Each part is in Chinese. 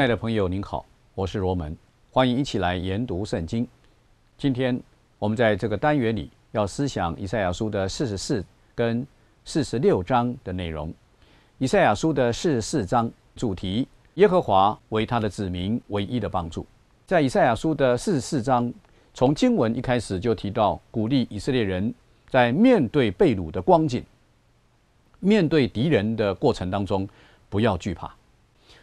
亲爱的朋友，您好，我是罗门，欢迎一起来研读圣经。今天我们在这个单元里要思想以赛亚书的四十四跟四十六章的内容。以赛亚书的四十四章主题：耶和华为他的子民唯一的帮助。在以赛亚书的四十四章，从经文一开始就提到，鼓励以色列人在面对被掳的光景、面对敌人的过程当中，不要惧怕。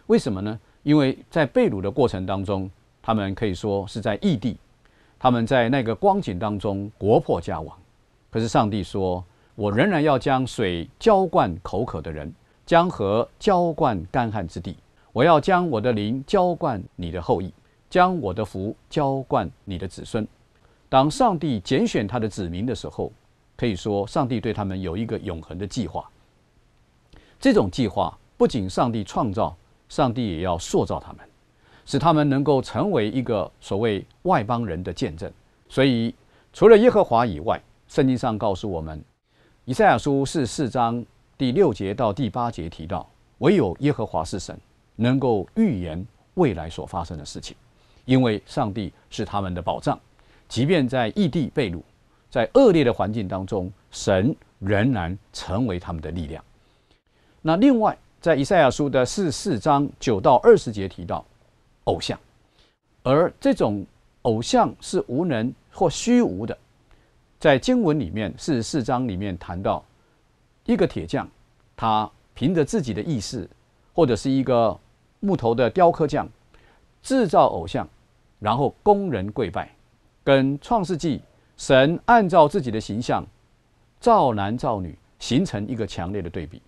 为什么呢？因为在被掳的过程当中，他们可以说是在异地，他们在那个光景当中，国破家亡。可是上帝说：“我仍然要将水浇灌口渴的人，将河浇灌干旱之地。我要将我的灵浇灌你的后裔，将我的福浇灌你的子孙。”当上帝拣选他的子民的时候，可以说上帝对他们有一个永恒的计划。这种计划不仅上帝创造。上帝也要塑造他们，使他们能够成为一个所谓外邦人的见证。所以，除了耶和华以外，圣经上告诉我们，《以赛亚书》是四章第六节到第八节提到，唯有耶和华是神，能够预言未来所发生的事情。因为上帝是他们的保障，即便在异地被掳，在恶劣的环境当中，神仍然成为他们的力量。那另外。在以赛亚书的四十四章九到二十节提到偶像，而这种偶像是无能或虚无的。在经文里面，四十四章里面谈到一个铁匠，他凭着自己的意识，或者是一个木头的雕刻匠，制造偶像，然后供人跪拜，跟创世纪神按照自己的形象造男造女形成一个强烈的对比。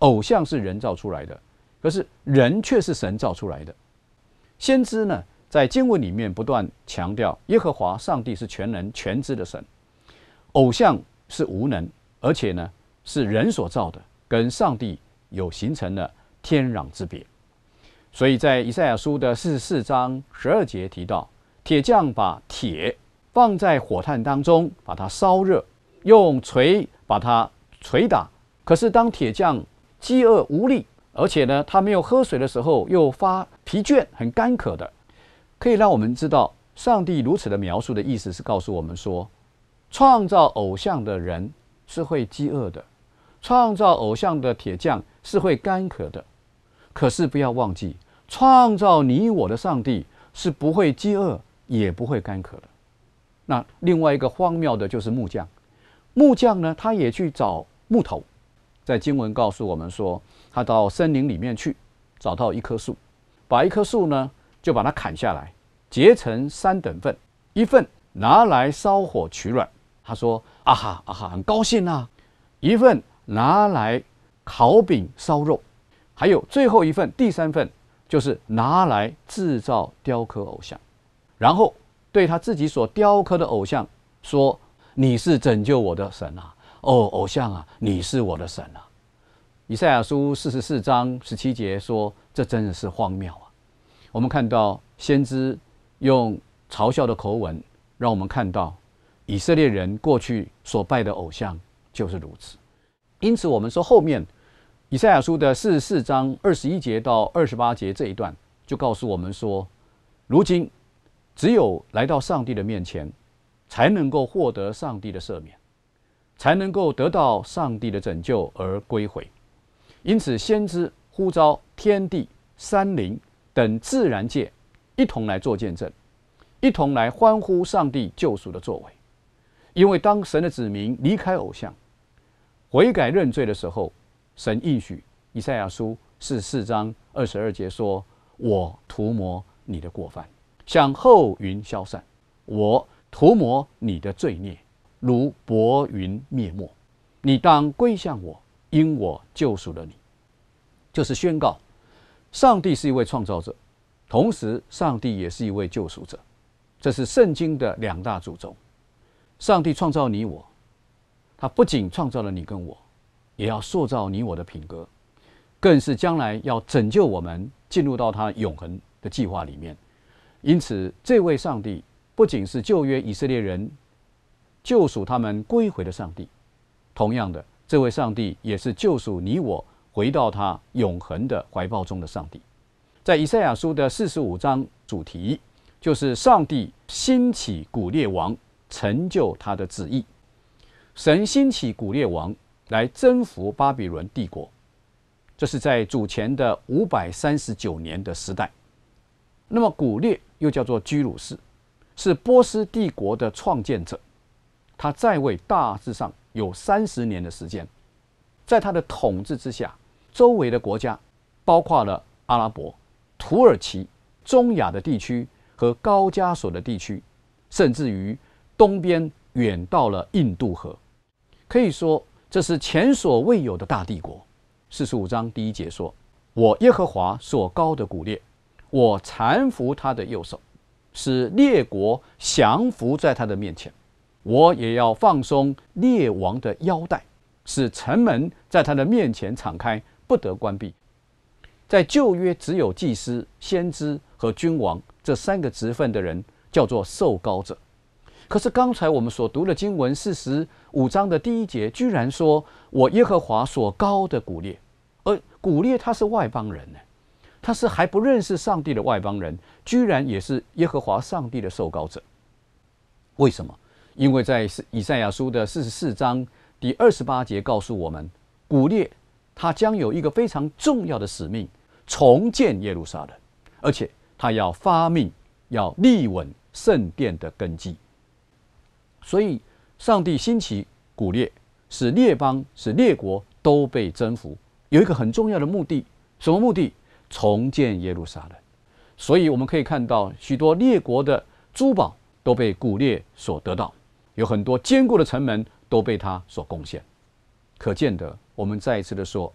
偶像是人造出来的，可是人却是神造出来的。先知呢，在经文里面不断强调，耶和华上帝是全能全知的神。偶像是无能，而且呢，是人所造的，跟上帝有形成了天壤之别。所以在以赛亚书的四十四章十二节提到，铁匠把铁放在火炭当中，把它烧热，用锤把它捶打。可是当铁匠饥饿无力，而且呢，他没有喝水的时候又发疲倦，很干渴的，可以让我们知道，上帝如此的描述的意思是告诉我们说，创造偶像的人是会饥饿的，创造偶像的铁匠是会干渴的。可是不要忘记，创造你我的上帝是不会饥饿，也不会干渴的。那另外一个荒谬的就是木匠，木匠呢，他也去找木头。在经文告诉我们说，他到森林里面去，找到一棵树，把一棵树呢就把它砍下来，结成三等份，一份拿来烧火取暖，他说啊哈啊哈，很高兴呐。一份拿来烤饼烧肉，还有最后一份第三份就是拿来制造雕刻偶像，然后对他自己所雕刻的偶像说：“你是拯救我的神啊。”哦，偶像啊，你是我的神啊！以赛亚书四十四章十七节说：“这真的是荒谬啊！”我们看到先知用嘲笑的口吻，让我们看到以色列人过去所拜的偶像就是如此。因此，我们说后面以赛亚书的四十四章二十一节到二十八节这一段，就告诉我们说：如今只有来到上帝的面前，才能够获得上帝的赦免。才能够得到上帝的拯救而归回，因此先知呼召天地、山林等自然界，一同来做见证，一同来欢呼上帝救赎的作为。因为当神的子民离开偶像、悔改认罪的时候，神应许以赛亚书四十四章二十二节说：“我涂抹你的过犯，像后云消散；我涂抹你的罪孽。”如薄云灭没，你当归向我，因我救赎了你。就是宣告，上帝是一位创造者，同时上帝也是一位救赎者。这是圣经的两大主轴。上帝创造你我，他不仅创造了你跟我，也要塑造你我的品格，更是将来要拯救我们进入到他永恒的计划里面。因此，这位上帝不仅是旧约以色列人。救赎他们归回的上帝。同样的，这位上帝也是救赎你我回到他永恒的怀抱中的上帝。在以赛亚书的四十五章，主题就是上帝兴起古列王，成就他的旨意。神兴起古列王来征服巴比伦帝国，这是在主前的五百三十九年的时代。那么，古列又叫做居鲁士，是波斯帝国的创建者。他在位大致上有三十年的时间，在他的统治之下，周围的国家包括了阿拉伯、土耳其、中亚的地区和高加索的地区，甚至于东边远到了印度河。可以说，这是前所未有的大帝国。四十五章第一节说：“我耶和华所高的古列，我搀扶他的右手，使列国降服在他的面前。”我也要放松列王的腰带，使城门在他的面前敞开，不得关闭。在旧约，只有祭司、先知和君王这三个职分的人叫做受高者。可是刚才我们所读的经文，四十五章的第一节，居然说我耶和华所高的古列，而古列他是外邦人呢，他是还不认识上帝的外邦人，居然也是耶和华上帝的受高者，为什么？因为在《以赛亚书》的四十四章第二十八节告诉我们，古列他将有一个非常重要的使命，重建耶路撒冷，而且他要发命，要立稳圣殿的根基。所以，上帝兴起古列，使列邦、使列国都被征服，有一个很重要的目的，什么目的？重建耶路撒冷。所以，我们可以看到许多列国的珠宝都被古列所得到。有很多坚固的城门都被他所攻陷，可见的，我们再一次的说，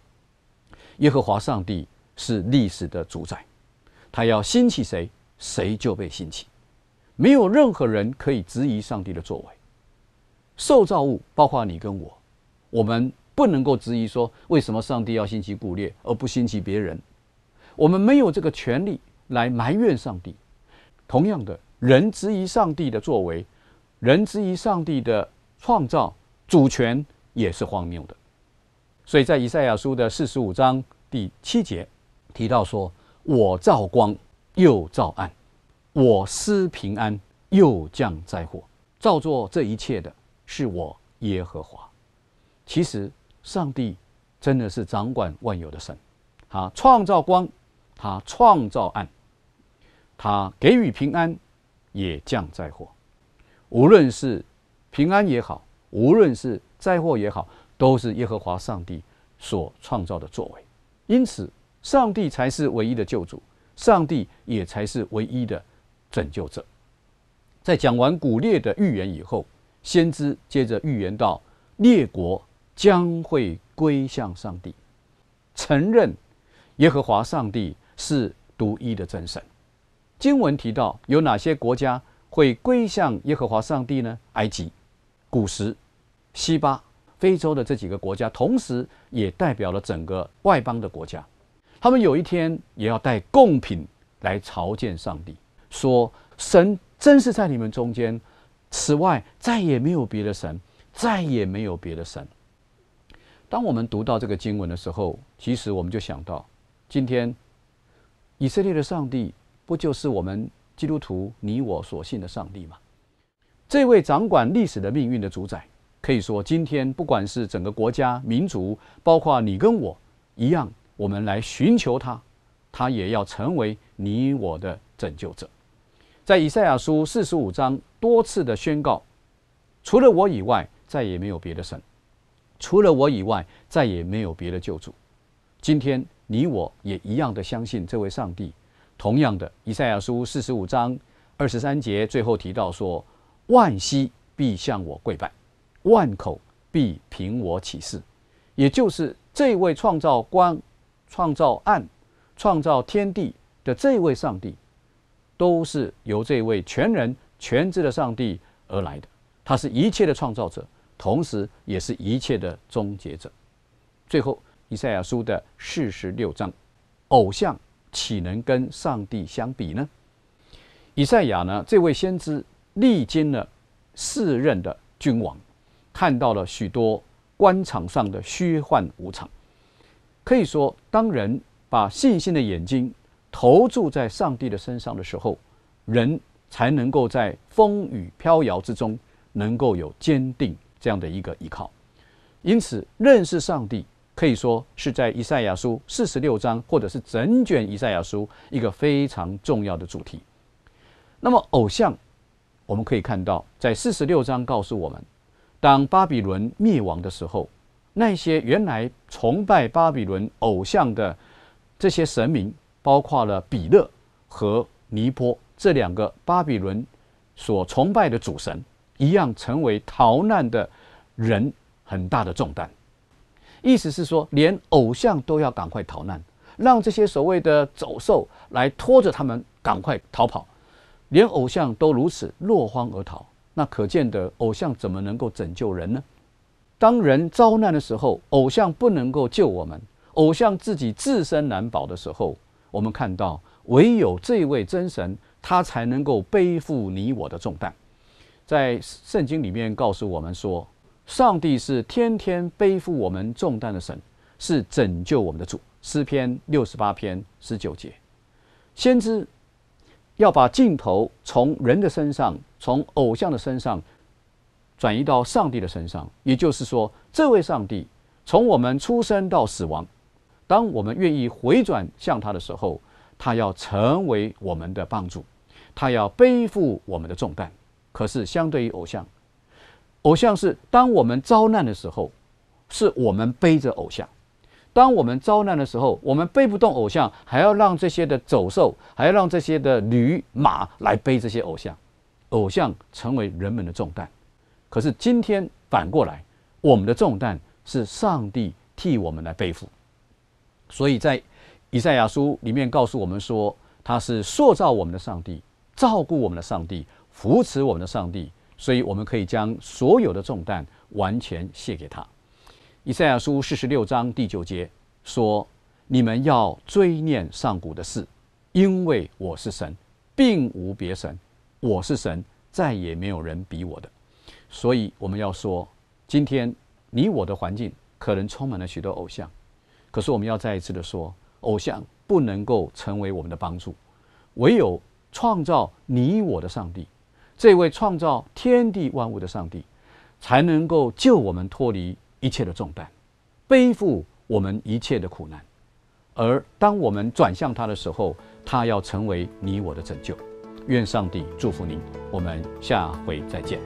耶和华上帝是历史的主宰，他要兴起谁，谁就被兴起，没有任何人可以质疑上帝的作为。受造物包括你跟我，我们不能够质疑说为什么上帝要兴起古列而不兴起别人，我们没有这个权利来埋怨上帝。同样的，人质疑上帝的作为。人之于上帝的创造主权也是荒谬的，所以在以赛亚书的四十五章第七节提到说：“我照光，又照暗；我施平安，又降灾祸。造作这一切的是我耶和华。”其实，上帝真的是掌管万有的神。啊，创造光，他创造暗，他给予平安，也降灾祸。无论是平安也好，无论是灾祸也好，都是耶和华上帝所创造的作为。因此，上帝才是唯一的救主，上帝也才是唯一的拯救者。在讲完古列的预言以后，先知接着预言道：列国将会归向上帝，承认耶和华上帝是独一的真神。经文提到有哪些国家？会归向耶和华上帝呢？埃及、古时、西巴、非洲的这几个国家，同时也代表了整个外邦的国家。他们有一天也要带贡品来朝见上帝，说：“神真是在你们中间，此外再也没有别的神，再也没有别的神。”当我们读到这个经文的时候，其实我们就想到，今天以色列的上帝不就是我们？基督徒，你我所信的上帝嘛，这位掌管历史的命运的主宰，可以说，今天不管是整个国家、民族，包括你跟我一样，我们来寻求他，他也要成为你我的拯救者。在以赛亚书四十五章多次的宣告：“除了我以外，再也没有别的神；除了我以外，再也没有别的救主。”今天，你我也一样的相信这位上帝。同样的，以赛亚书四十五章二十三节最后提到说：“万膝必向我跪拜，万口必凭我起誓。”也就是这位创造光、创造暗、创造天地的这位上帝，都是由这位全人全知的上帝而来的。他是一切的创造者，同时也是一切的终结者。最后，以赛亚书的四十六章，偶像。岂能跟上帝相比呢？以赛亚呢？这位先知历经了四任的君王，看到了许多官场上的虚幻无常。可以说，当人把信心的眼睛投注在上帝的身上的时候，人才能够在风雨飘摇之中，能够有坚定这样的一个依靠。因此，认识上帝。可以说是在《以赛亚书》四十六章，或者是整卷《以赛亚书》一个非常重要的主题。那么，偶像，我们可以看到，在四十六章告诉我们，当巴比伦灭亡的时候，那些原来崇拜巴比伦偶像的这些神明，包括了比勒和尼波这两个巴比伦所崇拜的主神，一样成为逃难的人很大的重担。意思是说，连偶像都要赶快逃难，让这些所谓的走兽来拖着他们赶快逃跑。连偶像都如此落荒而逃，那可见的偶像怎么能够拯救人呢？当人遭难的时候，偶像不能够救我们；偶像自己自身难保的时候，我们看到唯有这位真神，他才能够背负你我的重担。在圣经里面告诉我们说。上帝是天天背负我们重担的神，是拯救我们的主。诗篇六十八篇十九节，先知要把镜头从人的身上，从偶像的身上，转移到上帝的身上。也就是说，这位上帝从我们出生到死亡，当我们愿意回转向他的时候，他要成为我们的帮助，他要背负我们的重担。可是相对于偶像。偶像，是当我们遭难的时候，是我们背着偶像；当我们遭难的时候，我们背不动偶像，还要让这些的走兽，还要让这些的驴马来背这些偶像，偶像成为人们的重担。可是今天反过来，我们的重担是上帝替我们来背负。所以在以赛亚书里面告诉我们说，他是塑造我们的上帝，照顾我们的上帝，扶持我们的上帝。所以，我们可以将所有的重担完全卸给他。以赛亚书四十六章第九节说：“你们要追念上古的事，因为我是神，并无别神。我是神，再也没有人比我的。”所以，我们要说，今天你我的环境可能充满了许多偶像，可是我们要再一次的说，偶像不能够成为我们的帮助，唯有创造你我的上帝。这位创造天地万物的上帝，才能够救我们脱离一切的重担，背负我们一切的苦难。而当我们转向他的时候，他要成为你我的拯救。愿上帝祝福您，我们下回再见。